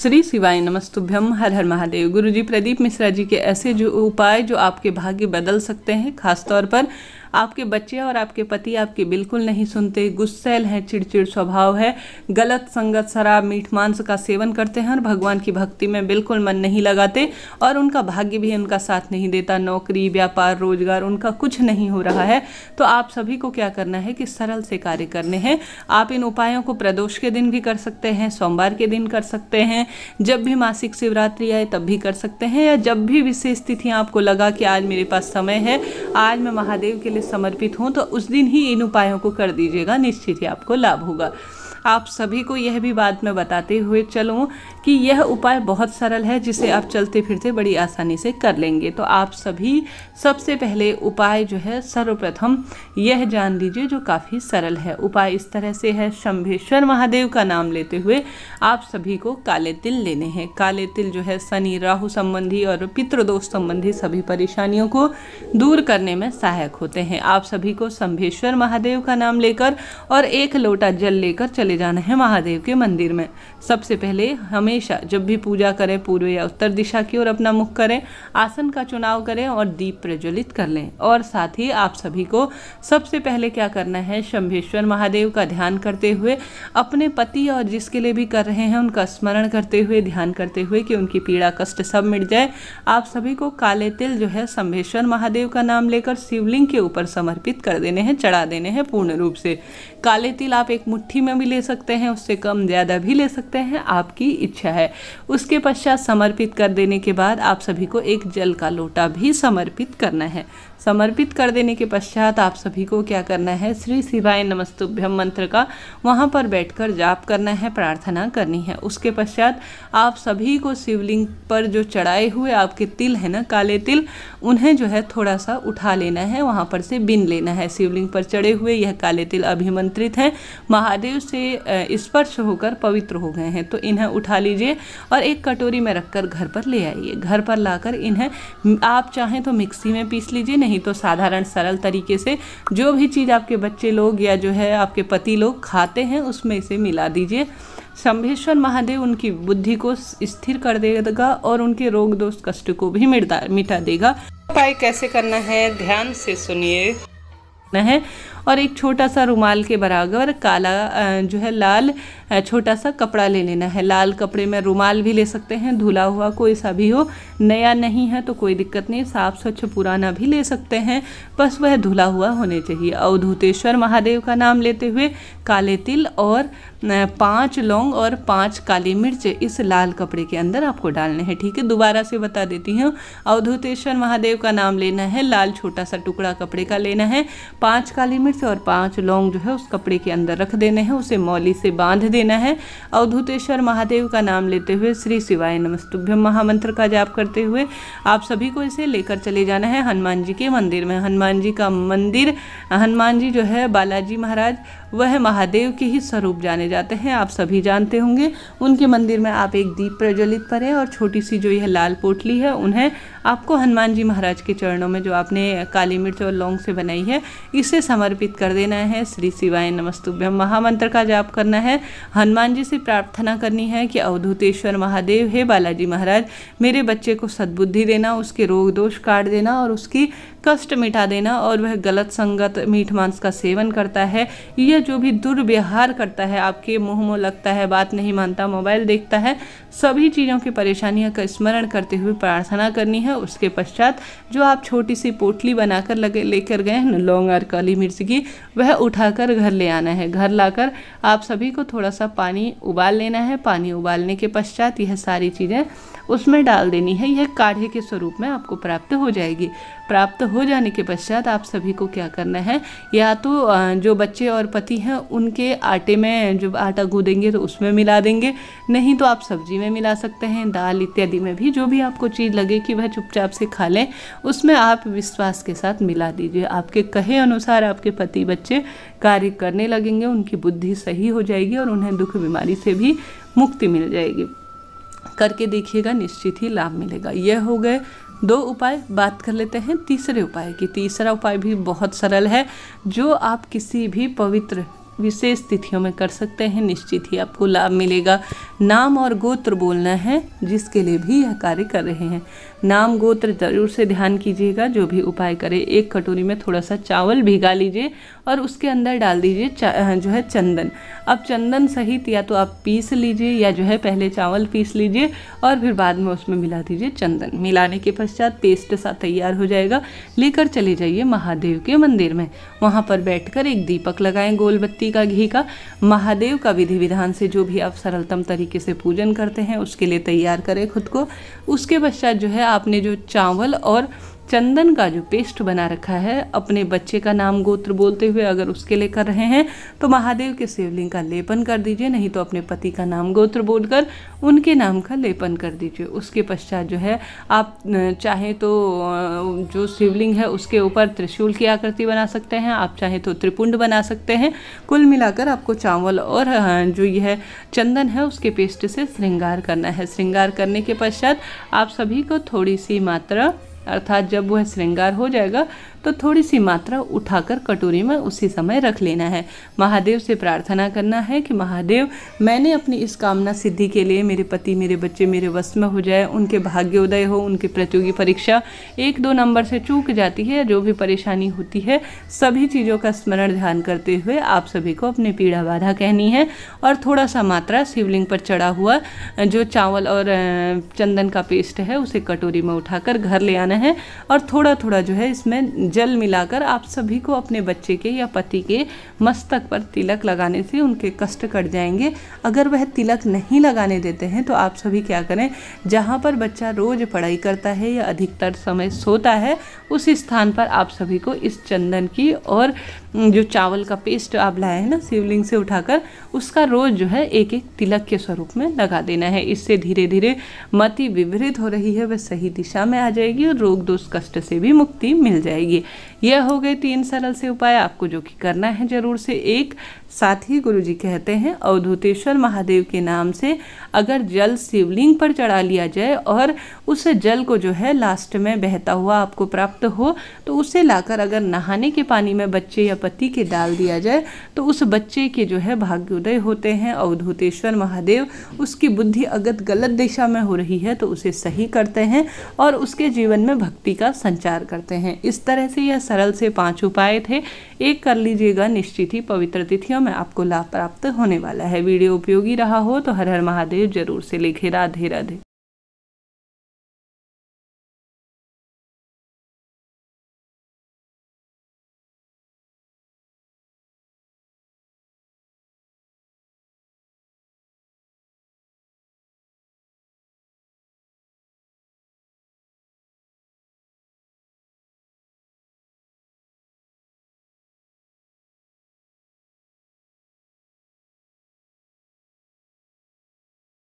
श्री शिवाय नमस्तुभ्यम हर हर महादेव गुरुजी प्रदीप मिश्रा जी के ऐसे जो उपाय जो आपके भाग्य बदल सकते हैं खासतौर पर आपके बच्चे और आपके पति आपकी बिल्कुल नहीं सुनते गुस्सेल हैं चिड़चिड़ स्वभाव है गलत संगत शराब मीठ मांस का सेवन करते हैं और भगवान की भक्ति में बिल्कुल मन नहीं लगाते और उनका भाग्य भी उनका साथ नहीं देता नौकरी व्यापार रोजगार उनका कुछ नहीं हो रहा है तो आप सभी को क्या करना है कि सरल से कार्य करने हैं आप इन उपायों को प्रदोष के दिन भी कर सकते हैं सोमवार के दिन कर सकते हैं जब भी मासिक शिवरात्रि आए तब भी कर सकते हैं या जब भी विशेष तिथियाँ आपको लगा कि आज मेरे पास समय है आज मैं महादेव के लिए लिए समर्पित हों तो उस दिन ही इन उपायों को कर दीजिएगा निश्चित ही आपको लाभ होगा आप सभी को यह भी बात मैं बताते हुए चलूँ कि यह उपाय बहुत सरल है जिसे आप चलते फिरते बड़ी आसानी से कर लेंगे तो आप सभी सबसे पहले उपाय जो है सर्वप्रथम यह जान लीजिए जो काफ़ी सरल है उपाय इस तरह से है शंभेश्वर महादेव का नाम लेते हुए आप सभी को काले तिल लेने हैं काले तिल जो है शनि राहु संबंधी और पितृदोष संबंधी सभी परेशानियों को दूर करने में सहायक होते हैं आप सभी को शंभेश्वर महादेव का नाम लेकर और एक लोटा जल लेकर चले चले जाना है महादेव के मंदिर में सबसे पहले हमेशा जब भी पूजा करें पूर्व या उत्तर दिशा की ओर अपना मुख करें आसन का चुनाव करें और दीप प्रज्वलित कर लें और साथ ही आप सभी को सबसे पहले क्या करना है शंभेश्वर महादेव का ध्यान करते हुए अपने पति और जिसके लिए भी कर रहे हैं उनका स्मरण करते हुए ध्यान करते हुए कि उनकी पीड़ा कष्ट सब मिट जाए आप सभी को काले तिल जो है शंभेश्वर महादेव का नाम लेकर शिवलिंग के ऊपर समर्पित कर देने हैं चढ़ा देने हैं पूर्ण रूप से काले तिल आप एक मुट्ठी में भी ले ले सकते हैं उससे कम ज़्यादा भी ले सकते हैं आपकी इच्छा है उसके पश्चात समर्पित कर देने के बाद आप सभी को एक जल का लोटा भी समर्पित करना है समर्पित कर देने के पश्चात आप सभी को क्या करना है श्री शिवाय नमस्तुभ्यम मंत्र का वहाँ पर बैठकर जाप करना है प्रार्थना करनी है उसके पश्चात आप सभी को शिवलिंग पर जो चढ़ाए हुए आपके तिल है ना काले तिल उन्हें जो है थोड़ा सा उठा लेना है वहाँ पर से बिन लेना है शिवलिंग पर चढ़े हुए यह काले तिल अभिमंत्रित हैं महादेव से स्पर्श होकर पवित्र हो गए हैं तो इन्हें उठा लीजिए और एक कटोरी में रखकर घर पर ले आइए घर पर लाकर इन्हें आप चाहें तो मिक्सी में पीस लीजिए नहीं तो साधारण सरल तरीके से जो भी चीज़ आपके बच्चे लोग या जो है आपके पति लोग खाते हैं उसमें इसे मिला दीजिए संभेश्वर महादेव उनकी बुद्धि को स्थिर कर देगा और उनके रोग दोष कष्ट को भी मिटा मिटा देगा उपाय कैसे करना है ध्यान से सुनिए और एक छोटा सा रुमाल के बराबर काला जो है लाल छोटा सा कपड़ा ले लेना है लाल कपड़े में रुमाल भी ले सकते हैं धुला हुआ कोई सा भी हो नया नहीं है तो कोई दिक्कत नहीं साफ स्वच्छ पुराना भी ले सकते हैं बस वह धुला हुआ होने चाहिए अवधूतेश्वर महादेव का नाम लेते हुए काले तिल और पाँच लौंग और पाँच काली मिर्च इस लाल कपड़े के अंदर आपको डालने हैं ठीक है दोबारा से बता देती हूँ अवधूतेश्वर महादेव का नाम लेना है लाल छोटा सा टुकड़ा कपड़े का लेना है पाँच काली मिर्च मिर्च और पाँच लौंग जो है उस कपड़े के अंदर रख देने हैं उसे मौली से बांध देना है अवधूतेश्वर महादेव का नाम लेते हुए श्री शिवाय नमस्तुभ्यम महामंत्र का जाप करते हुए आप सभी को इसे लेकर चले जाना है हनुमान जी के मंदिर में हनुमान जी का मंदिर हनुमान जी जो है बालाजी महाराज वह महादेव के ही स्वरूप जाने जाते हैं आप सभी जानते होंगे उनके मंदिर में आप एक दीप प्रज्वलित करें और छोटी सी जो यह लाल पोटली है उन्हें आपको हनुमान जी महाराज के चरणों में जो आपने काली मिर्च और लौंग से बनाई है इसे समर्पित समर्पित कर देना है श्री शिवाय नमस्तुभ्यम महामंत्र का जाप करना है हनुमान जी से प्रार्थना करनी है कि अवधूतेश्वर महादेव हे बालाजी महाराज मेरे बच्चे को सद्बुद्धि देना उसके रोग दोष काट देना और उसकी कष्ट मिटा देना और वह गलत संगत मीठ मांस का सेवन करता है यह जो भी दुर्व्यवहार करता है आपके मुँह मुँह लगता है बात नहीं मानता मोबाइल देखता है सभी चीज़ों की परेशानियों का स्मरण करते हुए प्रार्थना करनी है उसके पश्चात जो आप छोटी सी पोटली बनाकर लगे लेकर गए हैं लौंग और काली मिर्च की वह उठाकर घर ले आना है घर लाकर आप सभी को थोड़ा सा पानी उबाल लेना है पानी उबालने के पश्चात यह सारी चीज़ें उसमें डाल देनी है यह काढ़े के स्वरूप में आपको प्राप्त हो जाएगी प्राप्त हो जाने के पश्चात आप सभी को क्या करना है या तो जो बच्चे और पति हैं उनके आटे में जब आटा गूदेंगे तो उसमें मिला देंगे नहीं तो आप सब्जी में मिला सकते हैं दाल इत्यादि में भी जो भी आपको चीज़ लगे कि वह चुपचाप से खा लें उसमें आप विश्वास के साथ मिला दीजिए आपके कहे अनुसार आपके पति बच्चे कार्य करने लगेंगे उनकी बुद्धि सही हो जाएगी और उन्हें दुख बीमारी से भी मुक्ति मिल जाएगी करके देखिएगा निश्चित ही लाभ मिलेगा यह हो गए दो उपाय बात कर लेते हैं तीसरे उपाय की तीसरा उपाय भी बहुत सरल है जो आप किसी भी पवित्र विशेष तिथियों में कर सकते हैं निश्चित ही आपको लाभ मिलेगा नाम और गोत्र बोलना है जिसके लिए भी यह कार्य कर रहे हैं नाम गोत्र जरूर से ध्यान कीजिएगा जो भी उपाय करें एक कटोरी में थोड़ा सा चावल भिगा लीजिए और उसके अंदर डाल दीजिए जो है चंदन अब चंदन सहित या तो आप पीस लीजिए या जो है पहले चावल पीस लीजिए और फिर बाद में उसमें मिला दीजिए चंदन मिलाने के पश्चात पेस्ट सा तैयार हो जाएगा लेकर चले जाइए महादेव के मंदिर में वहाँ पर बैठ एक दीपक लगाएं गोलबत्ती मिट्टी का घी का महादेव का विधि विधान से जो भी आप सरलतम तरीके से पूजन करते हैं उसके लिए तैयार करें खुद को उसके पश्चात जो है आपने जो चावल और चंदन का जो पेस्ट बना रखा है अपने बच्चे का नाम गोत्र बोलते हुए अगर उसके लिए कर रहे हैं तो महादेव के शिवलिंग का लेपन कर दीजिए नहीं तो अपने पति का नाम गोत्र बोलकर उनके नाम का लेपन कर दीजिए उसके पश्चात जो है आप चाहें तो जो शिवलिंग है उसके ऊपर त्रिशूल की आकृति बना सकते हैं आप चाहे तो त्रिपुंड बना सकते हैं कुल मिलाकर आपको चावल और जो यह चंदन है उसके पेस्ट से श्रृंगार करना है श्रृंगार करने के पश्चात आप सभी को थोड़ी सी मात्रा अर्थात जब वह श्रृंगार हो जाएगा तो थोड़ी सी मात्रा उठाकर कटोरी में उसी समय रख लेना है महादेव से प्रार्थना करना है कि महादेव मैंने अपनी इस कामना सिद्धि के लिए मेरे पति मेरे बच्चे मेरे वश में हो जाए उनके भाग्योदय हो उनकी प्रतियोगी परीक्षा एक दो नंबर से चूक जाती है जो भी परेशानी होती है सभी चीज़ों का स्मरण ध्यान करते हुए आप सभी को अपनी पीड़ा बाधा कहनी है और थोड़ा सा मात्रा शिवलिंग पर चढ़ा हुआ जो चावल और चंदन का पेस्ट है उसे कटोरी में उठाकर घर ले आना है और थोड़ा थोड़ा जो है इसमें जल मिलाकर आप सभी को अपने बच्चे के या पति के मस्तक पर तिलक लगाने से उनके कष्ट कट जाएंगे अगर वह तिलक नहीं लगाने देते हैं तो आप सभी क्या करें जहाँ पर बच्चा रोज़ पढ़ाई करता है या अधिकतर समय सोता है उस स्थान पर आप सभी को इस चंदन की और हम्म, जो चावल का पेस्ट आप लाए हैं ना शिवलिंग से उठाकर उसका रोज जो है एक एक तिलक के स्वरूप में लगा देना है इससे धीरे धीरे मति विपरीत हो रही है वह सही दिशा में आ जाएगी और रोग दोष कष्ट से भी मुक्ति मिल जाएगी यह हो गए तीन सरल से उपाय आपको जो कि करना है जरूर से एक साथ ही गुरु जी कहते हैं अवधूतेश्वर महादेव के नाम से अगर जल शिवलिंग पर चढ़ा लिया जाए और उस जल को जो है लास्ट में बहता हुआ आपको प्राप्त हो तो उसे लाकर अगर नहाने के पानी में बच्चे या पति के डाल दिया जाए तो उस बच्चे के जो है भाग्योदय होते हैं अवधूतेश्वर महादेव उसकी बुद्धि अगर गलत दिशा में हो रही है तो उसे सही करते हैं और उसके जीवन में भक्ति का संचार करते हैं इस तरह से यह सरल से पांच उपाय थे एक कर लीजिएगा निश्चित ही पवित्र तिथियों में आपको लाभ प्राप्त होने वाला है वीडियो उपयोगी रहा हो तो हर हर महादेव जरूर से लिखे राधे राधे